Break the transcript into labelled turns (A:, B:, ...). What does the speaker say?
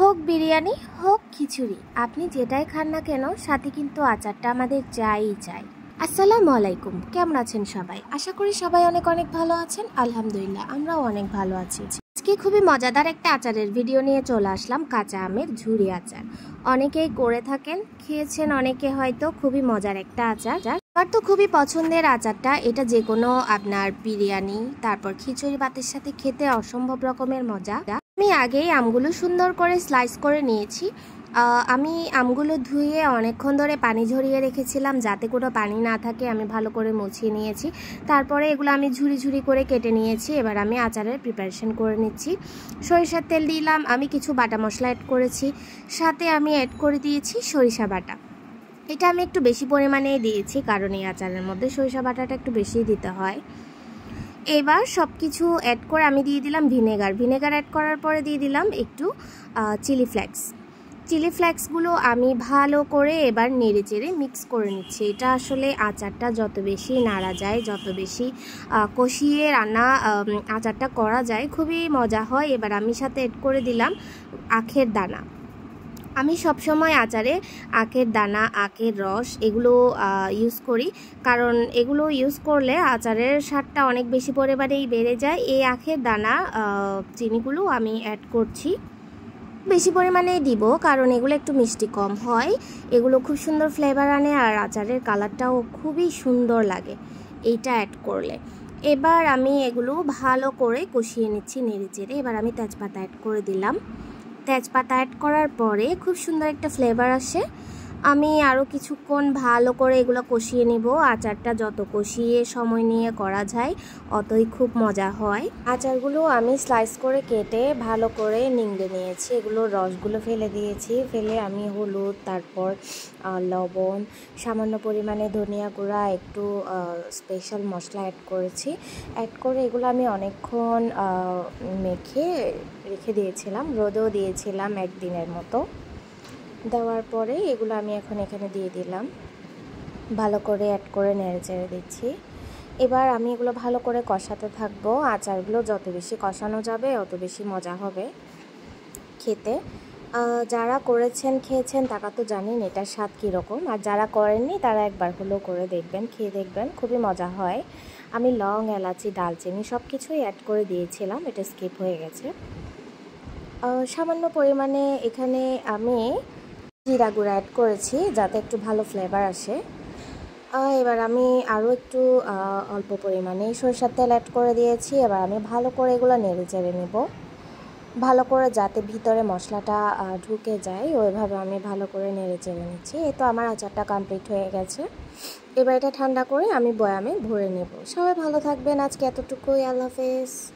A: হোক বিরিয়ানি হোক খিচুড়ি আপনি যেটাই খান না কেন সাথে কিন্তু আচারটা আমাদের যাই চাই আসসালামু আলাইকুম কেমন আছেন সবাই আশা করি সবাই অনেক অনেক ভালো আছেন আলহামদুলিল্লাহ আমরাও অনেক ভালো আছি আজকে খুবই মজাদার একটা আচারের ভিডিও নিয়ে চলে আসলাম কাঁচা আমের ঝুড়ি আচার অনেকেই করে থাকেন খেয়েছেন অনেকে হয়তো খুবই মজার একটা আচার আমার তো খুবই পছন্দের আচারটা এটা যে কোনো আপনার বিরিয়ানি তারপর খিচুড়ি ভাতের সাথে খেতে অসম্ভব রকমের মজা আমি আগেই আমগুলো সুন্দর করে স্লাইস করে নিয়েছি আমি আমগুলো ধুয়ে অনেকক্ষণ ধরে পানি ঝরিয়ে রেখেছিলাম যাতে কোনো পানি না থাকে আমি ভালো করে মুছিয়ে নিয়েছি তারপরে এগুলো আমি ঝুড়ি ঝুরি করে কেটে নিয়েছি এবার আমি আচারের প্রিপারেশন করে নিচ্ছি সরিষার তেল দিলাম আমি কিছু বাটা মশলা অ্যাড করেছি সাথে আমি অ্যাড করে দিয়েছি সরিষা বাটা এটা আমি একটু বেশি পরিমাণেই দিয়েছি কারণ এই আচারের মধ্যে সরিষা বাটাটা একটু বেশিই দিতে হয় এবার সব কিছু অ্যাড করে আমি দিয়ে দিলাম ভিনেগার ভিনেগার অ্যাড করার পরে দিয়ে দিলাম একটু চিলি ফ্লেক্স চিলি ফ্লেক্সগুলো আমি ভালো করে এবার নেড়ে চেড়ে মিক্স করে নিচ্ছি এটা আসলে আচারটা যত বেশি নাড়া যায় যত বেশি কষিয়ে রান্না আচারটা করা যায় খুবই মজা হয় এবার আমি সাথে অ্যাড করে দিলাম আখের দানা আমি সবসময় আচারে আখের দানা আখের রস এগুলো ইউজ করি কারণ এগুলো ইউজ করলে আচারের স্বাদটা অনেক বেশি পরিমাণেই বেড়ে যায় এই আখের দানা চিনিগুলো আমি অ্যাড করছি বেশি পরিমাণে দিব কারণ এগুলো একটু মিষ্টি কম হয় এগুলো খুব সুন্দর ফ্লেভার আনে আর আচারের কালারটাও খুবই সুন্দর লাগে এইটা অ্যাড করলে এবার আমি এগুলো ভালো করে কষিয়ে নিচ্ছি নেড়ে চেড়ে এবার আমি তেজপাতা অ্যাড করে দিলাম তেজপাতা অ্যাড করার পরে খুব সুন্দর একটা ফ্লেভার আসে আমি আরও কিছুক্ষণ ভালো করে এগুলো কষিয়ে নেব আচারটা যত কষিয়ে সময় নিয়ে করা যায় অতই খুব মজা হয় আচারগুলো আমি স্লাইস করে কেটে ভালো করে নিংড়ে নিয়েছি এগুলো রসগুলো ফেলে দিয়েছি ফেলে আমি হলুদ তারপর লবণ সামান্য পরিমাণে ধনিয়া গুঁড়া একটু স্পেশাল মশলা অ্যাড করেছি অ্যাড করে এগুলো আমি অনেকক্ষণ মেখে রেখে দিয়েছিলাম রোদেও দিয়েছিলাম একদিনের মতো দেওয়ার পরে এগুলো আমি এখন এখানে দিয়ে দিলাম ভালো করে অ্যাড করে নেড়ে চেড়ে দিচ্ছি এবার আমি এগুলো ভালো করে কষাতে থাকবো আচারগুলো যত বেশি কষানো যাবে অত বেশি মজা হবে খেতে যারা করেছেন খেয়েছেন তারা তো জানেন এটার স্বাদ কীরকম আর যারা করেননি তারা একবার হলেও করে দেখবেন খেয়ে দেখবেন খুবই মজা হয় আমি লং এলাচি ডালচিনি সব কিছুই অ্যাড করে দিয়েছিলাম এটা স্কিপ হয়ে গেছে সামান্য পরিমাণে এখানে আমি জিরা গুঁড়া অ্যাড করেছি যাতে একটু ভালো ফ্লেভার আসে এবার আমি আরও একটু অল্প পরিমাণে সরষের তেল অ্যাড করে দিয়েছি এবার আমি ভালো করে এগুলো নেড়ে চেড়ে নেব ভালো করে যাতে ভিতরে মশলাটা ঢুকে যায় ওইভাবে আমি ভালো করে নেড়ে চেড়ে নিচ্ছি এ তো আমার আচারটা কমপ্লিট হয়ে গেছে এবার এটা ঠান্ডা করে আমি বয়ামে ভরে নেব সবাই ভালো থাকবেন আজকে এতটুকুই আল্লাহ হাফেজ